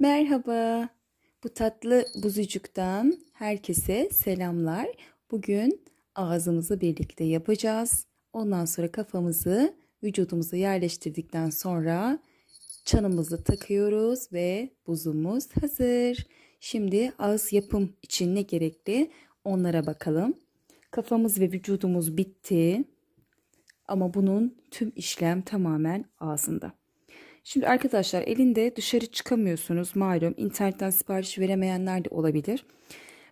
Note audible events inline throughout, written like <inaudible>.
Merhaba. Bu tatlı buzucuktan herkese selamlar. Bugün ağzımızı birlikte yapacağız. Ondan sonra kafamızı vücudumuza yerleştirdikten sonra çanımızı takıyoruz ve buzumuz hazır. Şimdi ağız yapım için ne gerekli onlara bakalım. Kafamız ve vücudumuz bitti. Ama bunun tüm işlem tamamen ağzında. Şimdi arkadaşlar elinde dışarı çıkamıyorsunuz malum internetten sipariş veremeyenler de olabilir.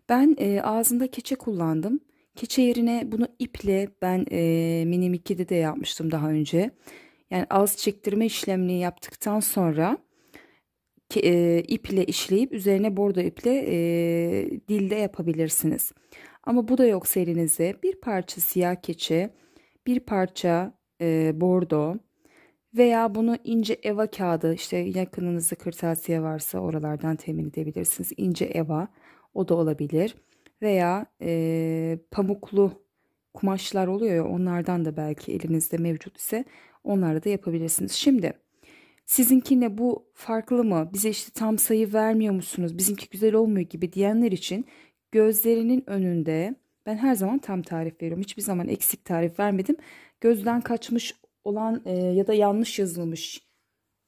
Ben e, ağzımda keçe kullandım. Keçe yerine bunu iple ben e, mini mikide de yapmıştım daha önce. Yani ağız çektirme işlemini yaptıktan sonra ki, e, iple işleyip üzerine bordo iple e, dilde yapabilirsiniz. Ama bu da yoksa elinizde bir parça siyah keçe, bir parça e, bordo, veya bunu ince eva kağıdı işte yakınınızda kırtasiye varsa oralardan temin edebilirsiniz. İnce eva o da olabilir. Veya e, pamuklu kumaşlar oluyor ya onlardan da belki elinizde mevcut ise onları da yapabilirsiniz. Şimdi sizinkine bu farklı mı bize işte tam sayı vermiyor musunuz bizimki güzel olmuyor gibi diyenler için gözlerinin önünde ben her zaman tam tarif veriyorum hiçbir zaman eksik tarif vermedim gözden kaçmış olan e, ya da yanlış yazılmış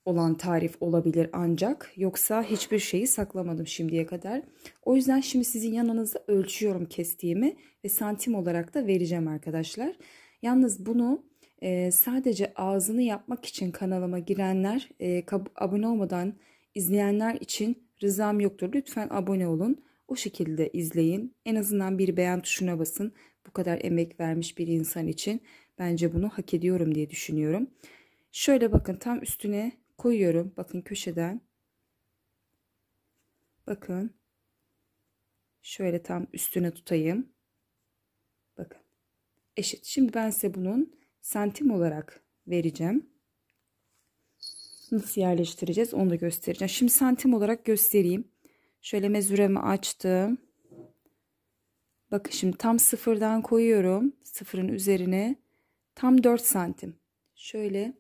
olan tarif olabilir ancak. Yoksa hiçbir şeyi saklamadım şimdiye kadar. O yüzden şimdi sizin yanınızda ölçüyorum kestiğimi ve santim olarak da vereceğim arkadaşlar. Yalnız bunu e, sadece ağzını yapmak için kanalıma girenler, e, abone olmadan izleyenler için rızam yoktur. Lütfen abone olun. O şekilde izleyin. En azından bir beğen tuşuna basın. Bu kadar emek vermiş bir insan için. Bence bunu hak ediyorum diye düşünüyorum. Şöyle bakın tam üstüne koyuyorum. Bakın köşeden. Bakın. Şöyle tam üstüne tutayım. Bakın. Eşit. Şimdi ben size bunun santim olarak vereceğim. Nasıl yerleştireceğiz onu da göstereceğim. Şimdi santim olarak göstereyim. Şöyle mezuremi açtım. Bakın şimdi tam sıfırdan koyuyorum. Sıfırın üzerine Tam 4 santim. Şöyle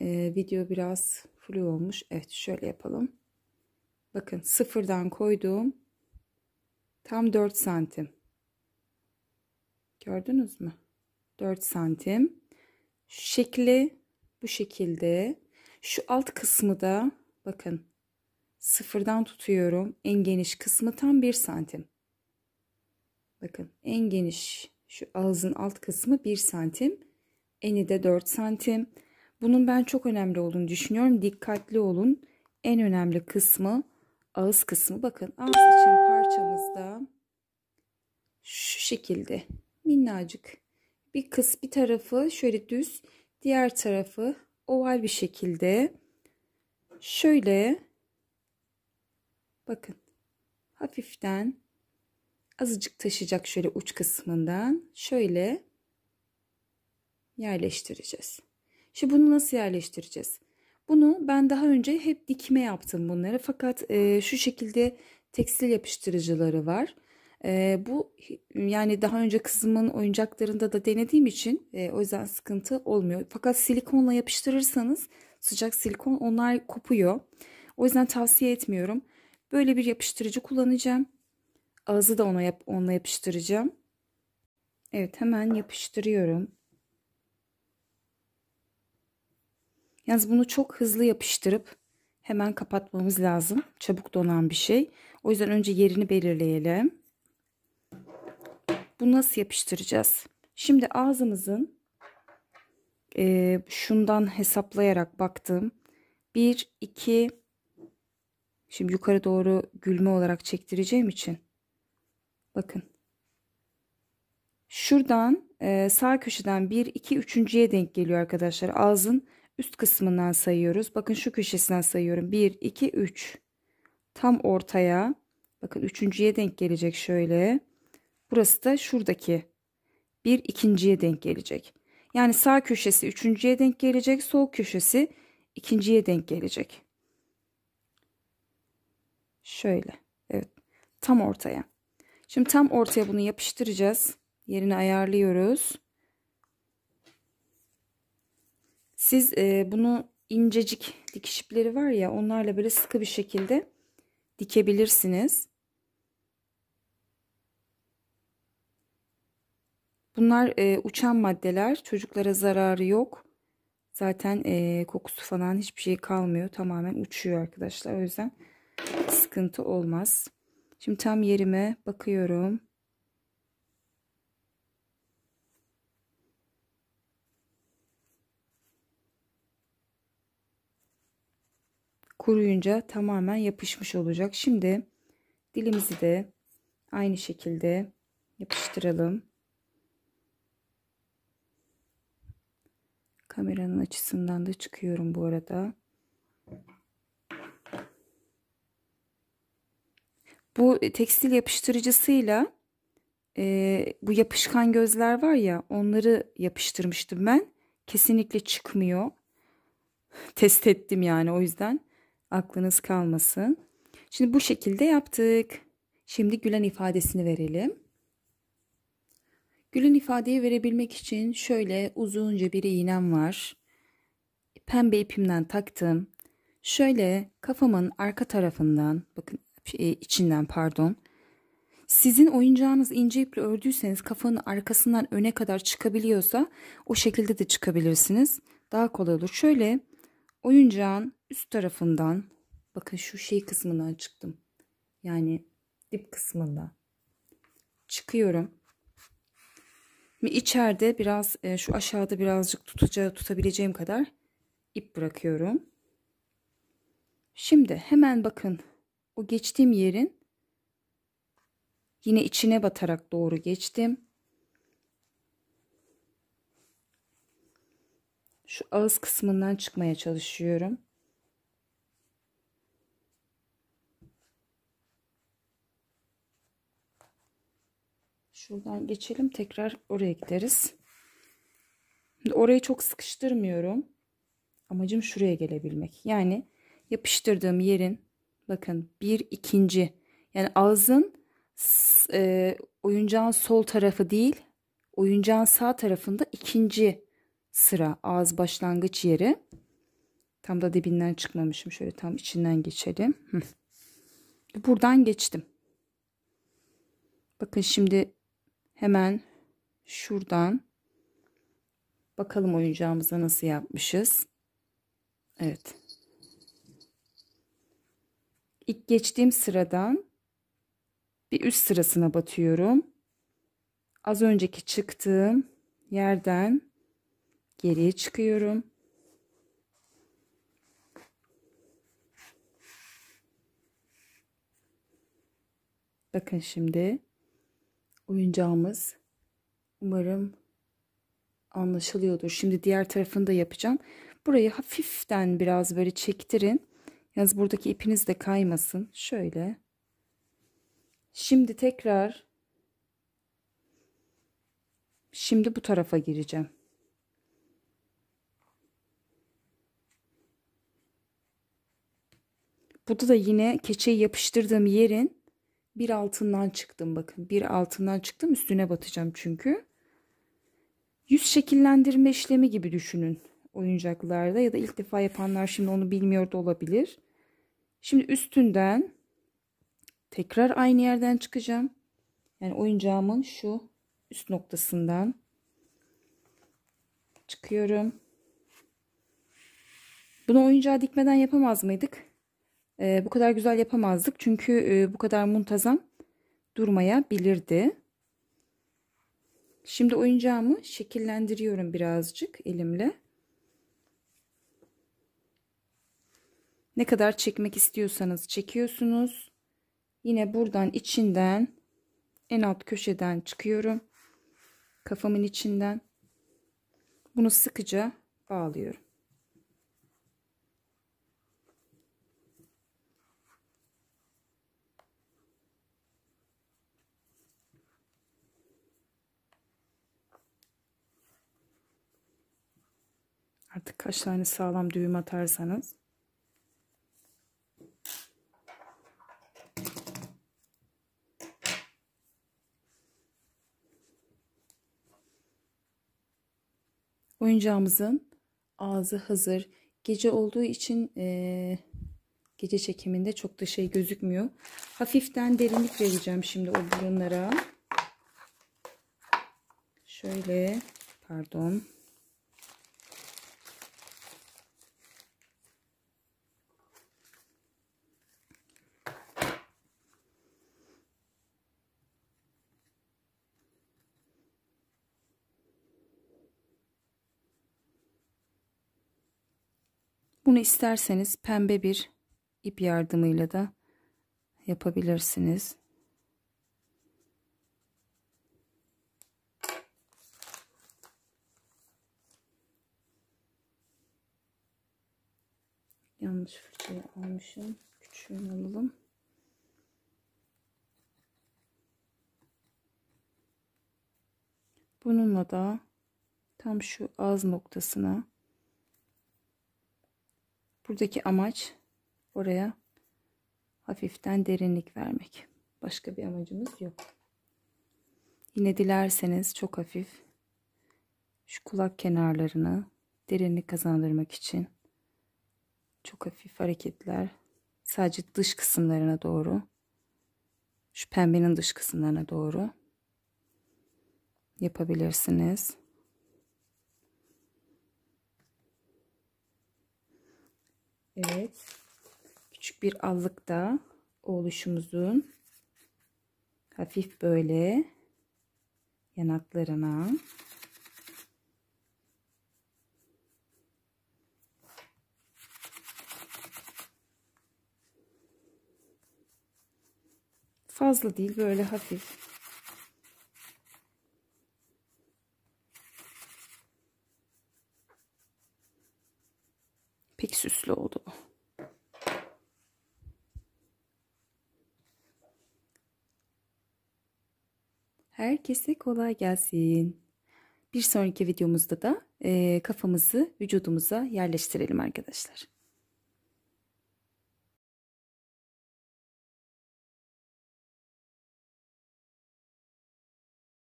e, video biraz flu olmuş. Evet şöyle yapalım. Bakın sıfırdan koyduğum tam 4 santim. Gördünüz mü? 4 santim. şekli bu şekilde. Şu alt kısmı da bakın sıfırdan tutuyorum. En geniş kısmı tam 1 santim. Bakın en geniş şu ağızın alt kısmı 1 santim. Eni de 4 santim. Bunun ben çok önemli olduğunu düşünüyorum. Dikkatli olun. En önemli kısmı ağız kısmı. Bakın ağız için parçamızda şu şekilde minnacık bir kıs bir tarafı şöyle düz diğer tarafı oval bir şekilde şöyle bakın hafiften azıcık taşıyacak şöyle uç kısmından şöyle yerleştireceğiz. Şimdi bunu nasıl yerleştireceğiz? Bunu ben daha önce hep dikme yaptım bunları fakat e, şu şekilde tekstil yapıştırıcıları var. E, bu yani daha önce kızımın oyuncaklarında da denediğim için e, o yüzden sıkıntı olmuyor. Fakat silikonla yapıştırırsanız sıcak silikon onlar kopuyor. O yüzden tavsiye etmiyorum. Böyle bir yapıştırıcı kullanacağım. Ağzı da ona yap onunla yapıştıracağım. Evet hemen yapıştırıyorum. Yalnız bunu çok hızlı yapıştırıp hemen kapatmamız lazım. Çabuk donan bir şey. O yüzden önce yerini belirleyelim. Bu nasıl yapıştıracağız? Şimdi ağzımızın e, şundan hesaplayarak baktım. 1, 2, şimdi yukarı doğru gülme olarak çektireceğim için Bakın. Şuradan e, sağ köşeden 1, 2, 3.ye denk geliyor arkadaşlar. Ağzın üst kısmından sayıyoruz. Bakın şu köşesinden sayıyorum. 1, 2, 3. Tam ortaya. Bakın üçüncüye denk gelecek şöyle. Burası da şuradaki. Bir ikinciye denk gelecek. Yani sağ köşesi üçüncüye denk gelecek. Sol köşesi ikinciye denk gelecek. Şöyle. Evet. Tam ortaya. Şimdi tam ortaya bunu yapıştıracağız. Yerini ayarlıyoruz. Siz e, bunu incecik dikiş ipleri var ya onlarla böyle sıkı bir şekilde dikebilirsiniz. Bunlar e, uçan maddeler. Çocuklara zararı yok. Zaten e, kokusu falan hiçbir şey kalmıyor. Tamamen uçuyor arkadaşlar. O yüzden sıkıntı olmaz. Şimdi tam yerime bakıyorum. Kuruyunca tamamen yapışmış olacak. Şimdi dilimizi de aynı şekilde yapıştıralım. Kameranın açısından da çıkıyorum bu arada. Bu tekstil yapıştırıcısıyla e, bu yapışkan gözler var ya onları yapıştırmıştım ben. Kesinlikle çıkmıyor. <laughs> Test ettim yani o yüzden aklınız kalmasın. Şimdi bu şekilde yaptık. Şimdi gülen ifadesini verelim. Gülün ifadeyi verebilmek için şöyle uzunca bir iğnem var. Pembe ipimden taktım. Şöyle kafamın arka tarafından bakın e, içinden pardon. Sizin oyuncağınız ince iple ördüyseniz kafanın arkasından öne kadar çıkabiliyorsa o şekilde de çıkabilirsiniz. Daha kolay olur. Şöyle oyuncağın üst tarafından bakın şu şey kısmından çıktım. Yani dip kısmında çıkıyorum. Ve içeride biraz e, şu aşağıda birazcık tutacağı tutabileceğim kadar ip bırakıyorum. Şimdi hemen bakın o geçtiğim yerin yine içine batarak doğru geçtim. Şu ağız kısmından çıkmaya çalışıyorum. Şuradan geçelim tekrar oraya gideriz. Şimdi orayı çok sıkıştırmıyorum. Amacım şuraya gelebilmek. Yani yapıştırdığım yerin Bakın bir ikinci. Yani ağzın e, oyuncağın sol tarafı değil oyuncağın sağ tarafında ikinci sıra ağız başlangıç yeri. Tam da dibinden çıkmamışım. Şöyle tam içinden geçelim. Buradan geçtim. Bakın şimdi hemen şuradan bakalım oyuncağımıza nasıl yapmışız. Evet ilk geçtiğim sıradan bir üst sırasına batıyorum. Az önceki çıktığım yerden geriye çıkıyorum. Bakın şimdi oyuncağımız umarım anlaşılıyordur. Şimdi diğer tarafını da yapacağım. Burayı hafiften biraz böyle çektirin. Yalnız buradaki ipiniz de kaymasın. Şöyle. Şimdi tekrar şimdi bu tarafa gireceğim. Burada da yine keçeyi yapıştırdığım yerin bir altından çıktım bakın. Bir altından çıktım üstüne batacağım çünkü. Yüz şekillendirme işlemi gibi düşünün oyuncaklarda ya da ilk defa yapanlar şimdi onu bilmiyor da olabilir. Şimdi üstünden tekrar aynı yerden çıkacağım. Yani oyuncağımın şu üst noktasından çıkıyorum. Bunu oyuncağa dikmeden yapamaz mıydık? Ee, bu kadar güzel yapamazdık. Çünkü e, bu kadar muntazam durmayabilirdi. Şimdi oyuncağımı şekillendiriyorum birazcık elimle. Ne kadar çekmek istiyorsanız çekiyorsunuz. Yine buradan içinden en alt köşeden çıkıyorum. Kafamın içinden. Bunu sıkıca bağlıyorum. Artık kaç tane sağlam düğüm atarsanız Oyuncağımızın ağzı hazır. Gece olduğu için e, gece çekiminde çok da şey gözükmüyor. Hafiften derinlik vereceğim şimdi o burunlara. Şöyle pardon. Bunu isterseniz pembe bir ip yardımıyla da yapabilirsiniz. Yanlış fırçayı almışım. Küçüğünü alalım. Bununla da tam şu ağız noktasına Buradaki amaç oraya hafiften derinlik vermek. Başka bir amacımız yok. Yine dilerseniz çok hafif şu kulak kenarlarını derinlik kazandırmak için çok hafif hareketler sadece dış kısımlarına doğru şu pembenin dış kısımlarına doğru yapabilirsiniz. Evet. Küçük bir allık da oluşumuzun hafif böyle yanaklarına fazla değil böyle hafif süslü oldu Herkese kolay gelsin. Bir sonraki videomuzda da e, kafamızı vücudumuza yerleştirelim arkadaşlar.